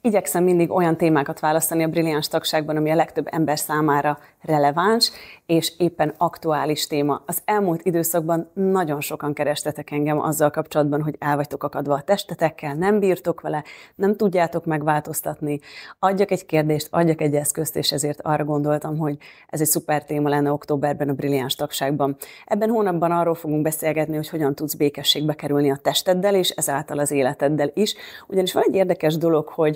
Igyekszem mindig olyan témákat választani a brilliáns tagságban, ami a legtöbb ember számára releváns, és éppen aktuális téma. Az elmúlt időszakban nagyon sokan kerestetek engem azzal kapcsolatban, hogy el vagytok akadva a testetekkel, nem bírtok vele, nem tudjátok megváltoztatni. Adjak egy kérdést, adjak egy eszközt, és ezért arra gondoltam, hogy ez egy szuper téma lenne októberben a brilliáns tagságban. Ebben hónapban arról fogunk beszélgetni, hogy hogyan tudsz békességbe kerülni a testeddel, és ezáltal az életeddel is. Ugyanis van egy érdekes dolog, hogy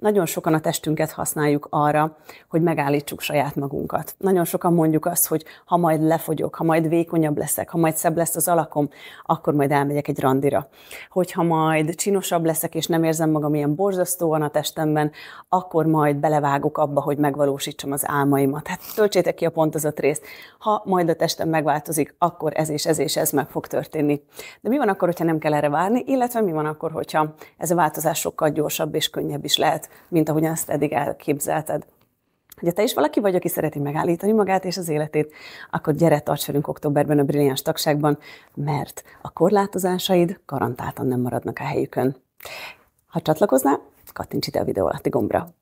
Nagyon sokan a testünket használjuk arra, hogy megállítsuk saját magunkat. Nagyon sokan mondjuk azt, hogy ha majd lefogyok, ha majd vékonyabb leszek, ha majd szebb lesz az alakom, akkor majd elmegyek egy randira. Hogyha majd csinosabb leszek, és nem érzem magam ilyen borzasztóan a testemben, akkor majd belevágok abba, hogy megvalósítsam az álmaimat. Hát töltsétek ki a pontozott részt. Ha majd a testem megváltozik, akkor ez és ez és ez meg fog történni. De mi van akkor, hogyha nem kell erre várni, illetve mi van akkor, hogyha ez a változás sokkal gyorsabb és könnyebb is lehet? mint ahogy azt eddig elképzelted. Ha te is valaki vagy, aki szereti megállítani magát és az életét, akkor gyere, tarts velünk októberben a Brilliáns Tagságban, mert a korlátozásaid garantáltan nem maradnak a helyükön. Ha csatlakoznál, kattints ide a videó alatti gombra.